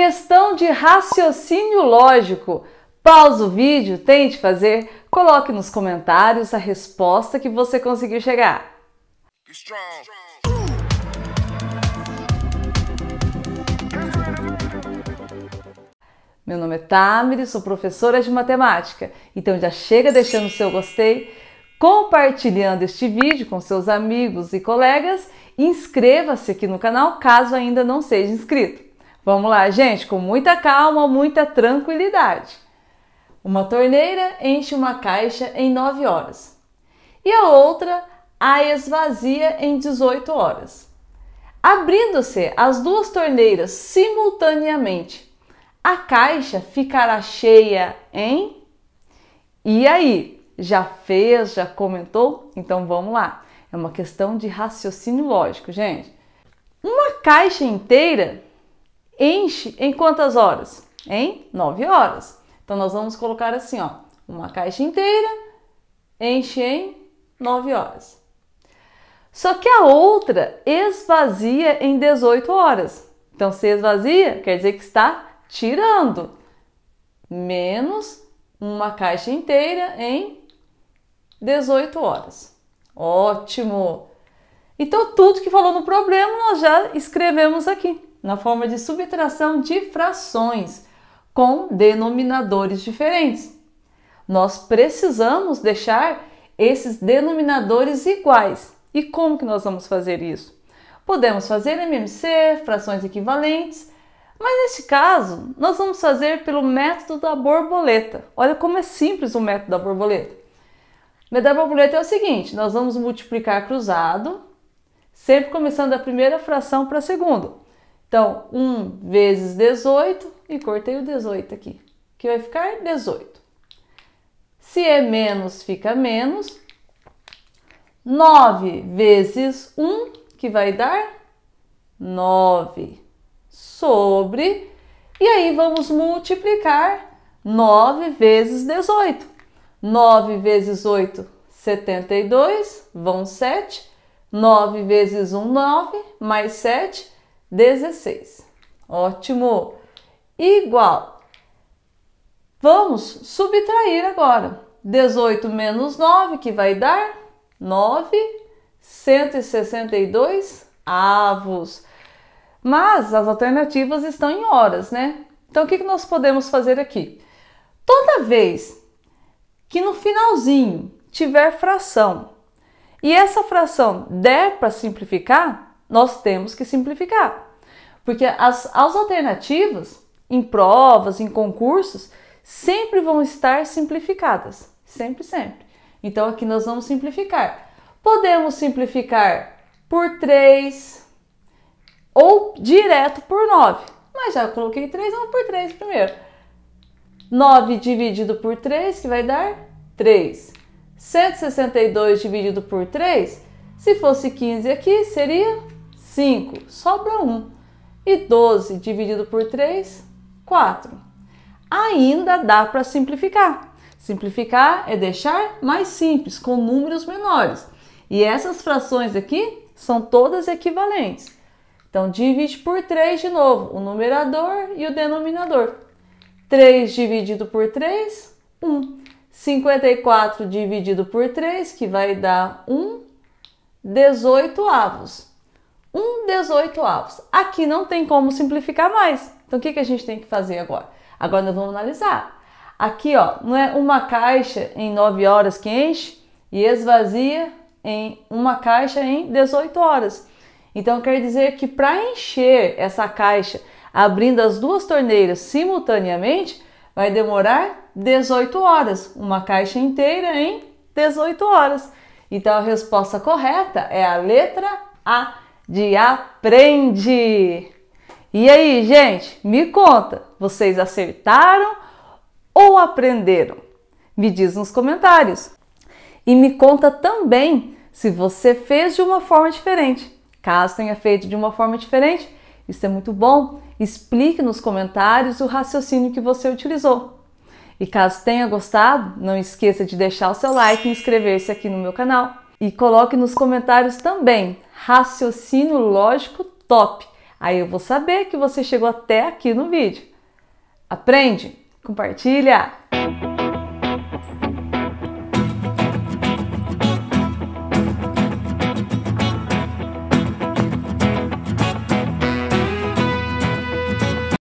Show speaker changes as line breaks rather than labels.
Questão de raciocínio lógico. Pausa o vídeo, tente fazer, coloque nos comentários a resposta que você conseguiu chegar. Meu nome é Tamiri, sou professora de matemática, então já chega deixando seu gostei, compartilhando este vídeo com seus amigos e colegas e inscreva-se aqui no canal caso ainda não seja inscrito. Vamos lá, gente, com muita calma, muita tranquilidade. Uma torneira enche uma caixa em 9 horas e a outra a esvazia em 18 horas. Abrindo-se as duas torneiras simultaneamente, a caixa ficará cheia em. E aí? Já fez? Já comentou? Então vamos lá. É uma questão de raciocínio lógico, gente. Uma caixa inteira Enche em quantas horas? Em 9 horas. Então nós vamos colocar assim, ó, uma caixa inteira, enche em 9 horas. Só que a outra esvazia em 18 horas. Então se esvazia quer dizer que está tirando menos uma caixa inteira em 18 horas. Ótimo! Então, tudo que falou no problema nós já escrevemos aqui na forma de subtração de frações com denominadores diferentes. Nós precisamos deixar esses denominadores iguais. E como que nós vamos fazer isso? Podemos fazer MMC, frações equivalentes, mas neste caso, nós vamos fazer pelo método da borboleta. Olha como é simples o método da borboleta. O método da borboleta é o seguinte: nós vamos multiplicar cruzado, sempre começando da primeira fração para a segunda. Então, 1 vezes 18 e cortei o 18 aqui, que vai ficar 18. Se é menos, fica menos. 9 vezes 1, que vai dar 9 sobre. E aí vamos multiplicar 9 vezes 18. 9 vezes 8, 72, vão 7. 9 vezes 1, 9, mais 7 16. Ótimo! Igual. Vamos subtrair agora. 18 menos 9, que vai dar 9, 162 avos. Mas as alternativas estão em horas, né? Então o que nós podemos fazer aqui? Toda vez que no finalzinho tiver fração e essa fração der para simplificar, nós temos que simplificar. Porque as, as alternativas em provas, em concursos, sempre vão estar simplificadas. Sempre, sempre. Então aqui nós vamos simplificar. Podemos simplificar por 3 ou direto por 9. Mas já coloquei 3, vamos por 3 primeiro. 9 dividido por 3, que vai dar 3. 162 dividido por 3, se fosse 15 aqui, seria 5, sobra 1. E 12 dividido por 3, 4. Ainda dá para simplificar. Simplificar é deixar mais simples, com números menores. E essas frações aqui são todas equivalentes. Então, divide por 3 de novo, o numerador e o denominador. 3 dividido por 3, 1. 54 dividido por 3, que vai dar 1, 18 avos um 18 avos. Aqui não tem como simplificar mais. Então o que, que a gente tem que fazer agora? Agora nós vamos analisar. Aqui, ó, não é uma caixa em 9 horas que enche e esvazia em uma caixa em 18 horas. Então quer dizer que para encher essa caixa, abrindo as duas torneiras simultaneamente, vai demorar 18 horas, uma caixa inteira em 18 horas. Então a resposta correta é a letra A de Aprende. E aí, gente, me conta, vocês acertaram ou aprenderam? Me diz nos comentários. E me conta também se você fez de uma forma diferente. Caso tenha feito de uma forma diferente, isso é muito bom. Explique nos comentários o raciocínio que você utilizou. E caso tenha gostado, não esqueça de deixar o seu like e inscrever-se aqui no meu canal. E coloque nos comentários também raciocínio lógico top. Aí eu vou saber que você chegou até aqui no vídeo. Aprende, compartilha.